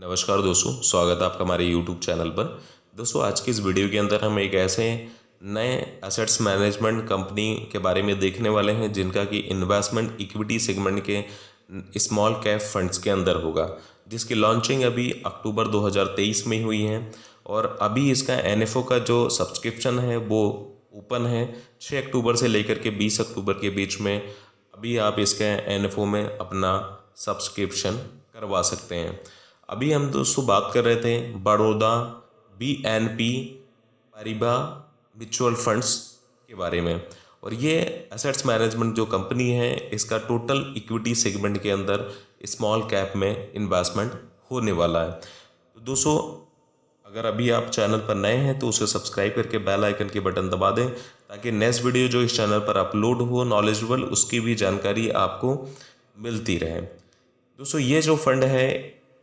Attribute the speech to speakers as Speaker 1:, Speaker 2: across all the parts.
Speaker 1: नमस्कार दोस्तों स्वागत है आपका हमारे यूट्यूब चैनल पर दोस्तों आज की इस वीडियो के अंदर हम एक ऐसे नए एसेट्स मैनेजमेंट कंपनी के बारे में देखने वाले हैं जिनका कि इन्वेस्टमेंट इक्विटी सेगमेंट के स्मॉल कैप फंड्स के अंदर होगा जिसकी लॉन्चिंग अभी अक्टूबर 2023 में हुई है और अभी इसका एन का जो सब्सक्रिप्शन है वो ओपन है छः अक्टूबर से लेकर के बीस अक्टूबर के बीच में अभी आप इसके एन में अपना सब्सक्रिप्शन करवा सकते हैं अभी हम दोस्तों बात कर रहे थे Baroda B N P Paribas mutual funds के बारे में और ये एसेट्स मैनेजमेंट जो कंपनी है इसका टोटल इक्विटी सेगमेंट के अंदर स्मॉल कैप में इन्वेस्टमेंट होने वाला है तो दोस्तों अगर अभी आप चैनल पर नए हैं तो उसे सब्सक्राइब करके बेल आइकन के बटन दबा दें ताकि नेक्स्ट वीडियो जो इस चैनल पर अपलोड हो नॉलेजबल उसकी भी जानकारी आपको मिलती रहे दोस्तों ये जो फंड है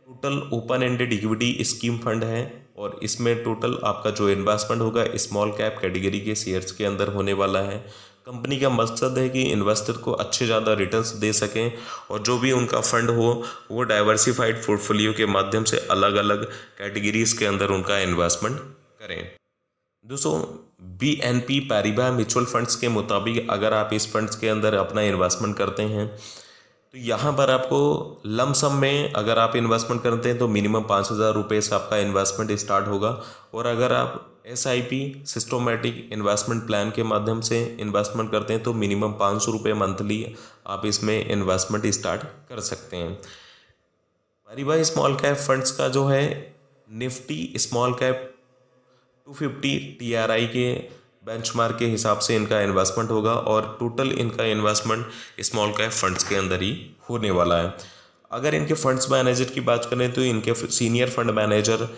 Speaker 1: total open ended equity scheme fund है और इसमें टोटल आपका जो इन्वेस्टमेंट होगा स्मॉल कैप कैटेगरी के शेयर्स के अंदर होने वाला है कंपनी का मकसद है कि इन्वेस्टर को अच्छे ज़्यादा रिटर्न्स दे सकें और जो भी उनका फंड हो वो डाइवर्सिफाइड पोर्टफोलियो के माध्यम से अलग अलग कैटेगरीज़ के अंदर उनका इन्वेस्टमेंट करें दोस्तों B N P Paribas mutual funds के मुताबिक अगर आप इस फंड्स के अंदर अपना इन्वेस्टमेंट करते हैं तो यहाँ पर आपको लमसम में अगर आप इन्वेस्टमेंट करते हैं तो मिनिमम पाँच हज़ार रुपये से आपका इन्वेस्टमेंट स्टार्ट होगा और अगर आप S I P systematic investment plan के माध्यम से इन्वेस्टमेंट करते हैं तो मिनिमम पाँच सौ रुपये मंथली आप इसमें इन्वेस्टमेंट स्टार्ट कर सकते हैं परिवाह स्मॉल कैप फंड्स का जो है Nifty small cap R I के बेंचमार्क के हिसाब से इनका इन्वेस्टमेंट होगा और टोटल इनका इन्वेस्टमेंट स्मॉल कैप फंड्स के अंदर ही होने वाला है अगर इनके फंड्स मैनेजर की बात करें तो इनके senior fund manager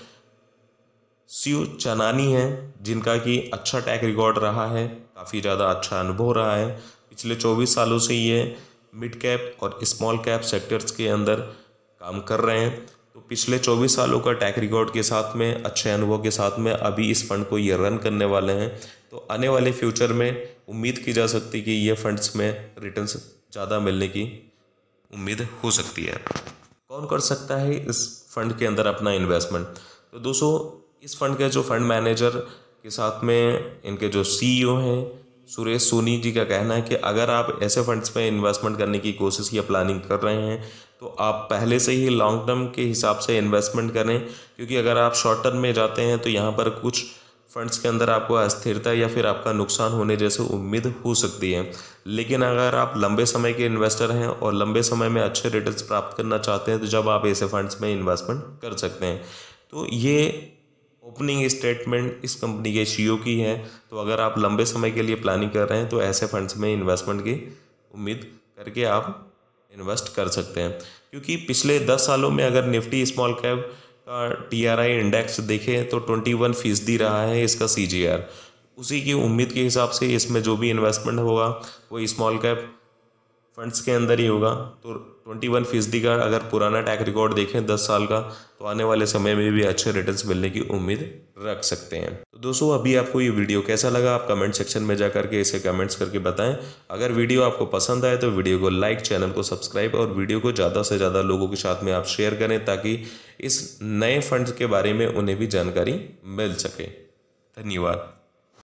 Speaker 1: C Chanani हैं जिनका कि अच्छा टैक रिकॉर्ड रहा है काफ़ी ज़्यादा अच्छा अनुभव रहा है पिछले चौबीस सालों से ये मिड कैप और स्मॉल कैप सेक्टर्स के अंदर काम कर रहे हैं तो पिछले 24 सालों का टैक रिकॉर्ड के साथ में अच्छे अनुभव के साथ में अभी इस फंड को ये रन करने वाले हैं तो आने वाले फ्यूचर में उम्मीद की जा सकती कि ये फंड्स में रिटर्न्स ज़्यादा मिलने की उम्मीद हो सकती है कौन कर सकता है इस फंड के अंदर अपना इन्वेस्टमेंट तो दोस्तों इस फंड के जो फंड मैनेजर के साथ में इनके जो सीईओ हैं सुरेश सोनी जी का कहना है कि अगर आप ऐसे फंड्स में इन्वेस्टमेंट करने की कोशिश या प्लानिंग कर रहे हैं तो आप पहले से ही लॉन्ग टर्म के हिसाब से इन्वेस्टमेंट करें क्योंकि अगर आप शॉर्ट टर्म में जाते हैं तो यहाँ पर कुछ फंड्स के अंदर आपको अस्थिरता या फिर आपका नुकसान होने जैसे उम्मीद हो सकती है लेकिन अगर आप लंबे समय के इन्वेस्टर हैं और लंबे समय में अच्छे रिटर्न्स प्राप्त करना चाहते हैं तो जब आप ऐसे फंड्स में इन्वेस्टमेंट कर सकते हैं तो ये ओपनिंग स्टेटमेंट इस कंपनी के सी e की है तो अगर आप लंबे समय के लिए प्लानिंग कर रहे हैं तो ऐसे फंड्स में इन्वेस्टमेंट की उम्मीद करके आप इन्वेस्ट कर सकते हैं क्योंकि पिछले दस सालों में अगर निफ्टी स्मॉल कैप का टी आर आई इंडेक्स देखें तो ट्वेंटी वन फीसदी रहा है इसका सी जी आर उसी की उम्मीद के हिसाब से इसमें जो भी इन्वेस्टमेंट होगा वो स्मॉल कैप फंड्स के अंदर ही होगा तो ट्वेंटी वन फीसदी का अगर पुराना टैक रिकॉर्ड देखें दस साल का तो आने वाले समय में भी अच्छे रिटर्न्स मिलने की उम्मीद रख सकते हैं तो दोस्तों अभी आपको ये वीडियो कैसा लगा आप कमेंट सेक्शन में जाकर के इसे कमेंट्स करके बताएं अगर वीडियो आपको पसंद आए तो वीडियो को लाइक चैनल को सब्सक्राइब और वीडियो को ज़्यादा से ज़्यादा लोगों के साथ में आप शेयर करें ताकि इस नए फंड के बारे में उन्हें भी जानकारी मिल सके धन्यवाद